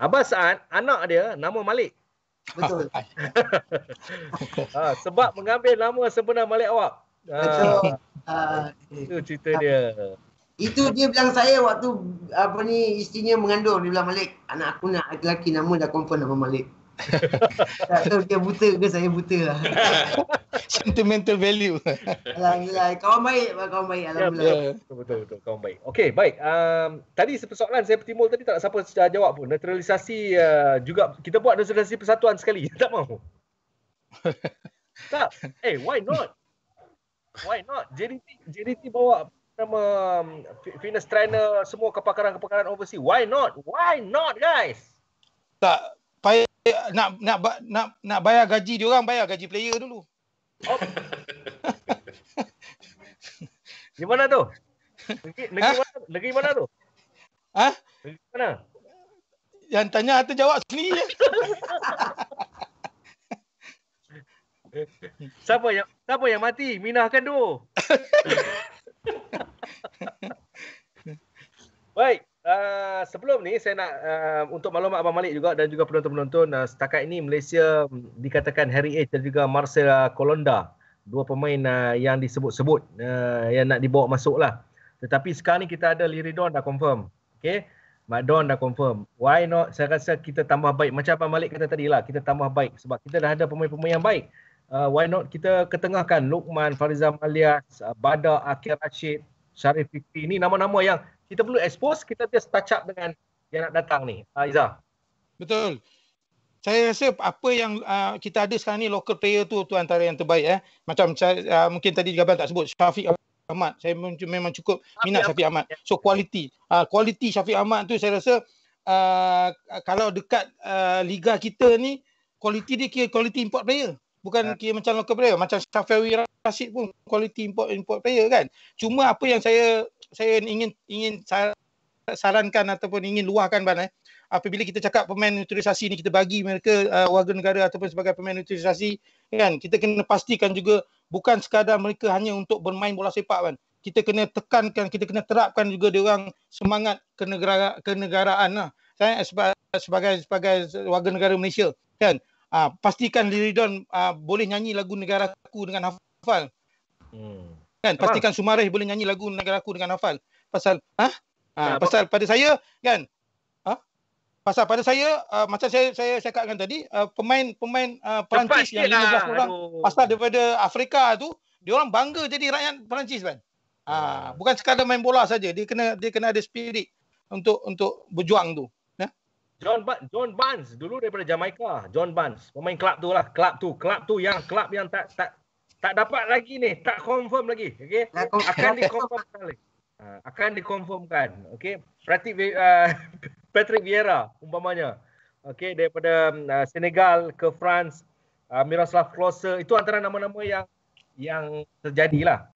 Abah Saad, anak dia nama Malik. Betul. ha, sebab mengambil nama sebenar Malik Awak. Ah. Betul. Ha, itu cerita dia. Itu dia bilang saya waktu apa ni istrinya mengandung dia bilang Malik, anak aku nak lelaki nama dah confirm nama Malik tak tahu dia buta ke saya buta lah. Sentimental value. Alhamdulillah. Kawan baik. Kawan baik. Ya, Alhamdulillah. Ya, betul, betul, betul. Kawan baik. Okey, baik. Um, tadi satu soalan saya bertimbul tadi tak siapa jawab pun. Naturalisasi uh, juga. Kita buat naturalisasi persatuan sekali. Tak mahu. tak. Eh, why not? Why not? JDT, JDT bawa nama um, fitness trainer semua kepakaran-kepakaran overseas. Why not? Why not, guys? Tak, Eh, nak nak nak nak bayar gaji dia orang bayar gaji player dulu. Oh. Di mana tu? Ha? Negeri, mana? Negeri mana tu? Ha? Negeri mana? Yang tanya atau jawab sini je. siapa yang siapa yang mati? Minahkan tu. Baik. Uh, sebelum ni saya nak uh, untuk maklumat Abang Malik juga dan juga penonton-penonton uh, setakat ini Malaysia dikatakan Harry H dan juga Marcel Colonda dua pemain uh, yang disebut-sebut uh, yang nak dibawa masuk lah tetapi sekarang ni kita ada Liridon dah confirm okay? Madon dah confirm why not saya rasa kita tambah baik macam Abang Malik kata tadi lah kita tambah baik sebab kita dah ada pemain-pemain yang baik uh, why not kita ketengahkan Luqman, Farizam Alias, uh, Badar, Akhil Rashid Syarif Fikri ni nama-nama yang kita perlu expose, kita just touch up dengan yang nak datang ni. Uh, Izzah. Betul. Saya rasa apa yang uh, kita ada sekarang ni local player tu tu antara yang terbaik eh. Macam saya, uh, mungkin tadi Gabal tak sebut Syafiq Ahmad. Saya memang cukup minat Syafiq Ahmad. So quality. Uh, quality Syafiq Ahmad tu saya rasa uh, kalau dekat uh, liga kita ni quality dia kira quality import player. Bukan uh. kira macam local player. Macam Syafiq Rashid pun quality import import player kan. Cuma apa yang saya saya ingin ingin sarankan ataupun ingin luahkan ban eh apabila kita cakap pemain naturalisasi ni kita bagi mereka uh, warga negara ataupun sebagai pemain naturalisasi kan kita kena pastikan juga bukan sekadar mereka hanya untuk bermain bola sepak kan kita kena tekankan kita kena terapkan juga dia orang semangat kenegara, kenegaraan lah saya sebagai, sebagai sebagai warga negara Malaysia kan uh, pastikan Liridon uh, ah, boleh nyanyi lagu negaraku dengan hafal hmm. Kan pastikan Sumareh boleh nyanyi lagu negara aku dengan hafal. Pasal ha? ha ya, pasal pada saya kan ha? Pasal pada saya uh, macam saya saya cakapkan tadi uh, pemain pemain uh, Perancis yang lah. lima belas orang pasal daripada Afrika tu dia orang bangga jadi rakyat Perancis kan. Uh, bukan sekadar main bola saja dia kena dia kena ada spirit untuk untuk berjuang tu. Ya? John ba- John Barnes dulu daripada Jamaica, John Barnes pemain kelab tu lah, kelab tu, kelab tu yang kelab yang tak tak tak dapat lagi ni tak confirm lagi okey akan dikonfirmkan lagi uh, ha, akan dikonfirmkan okey Patrick uh, ah, Patrick Vieira umpamanya okey daripada uh, Senegal ke France uh, Miroslav Klose itu antara nama-nama yang yang terjadilah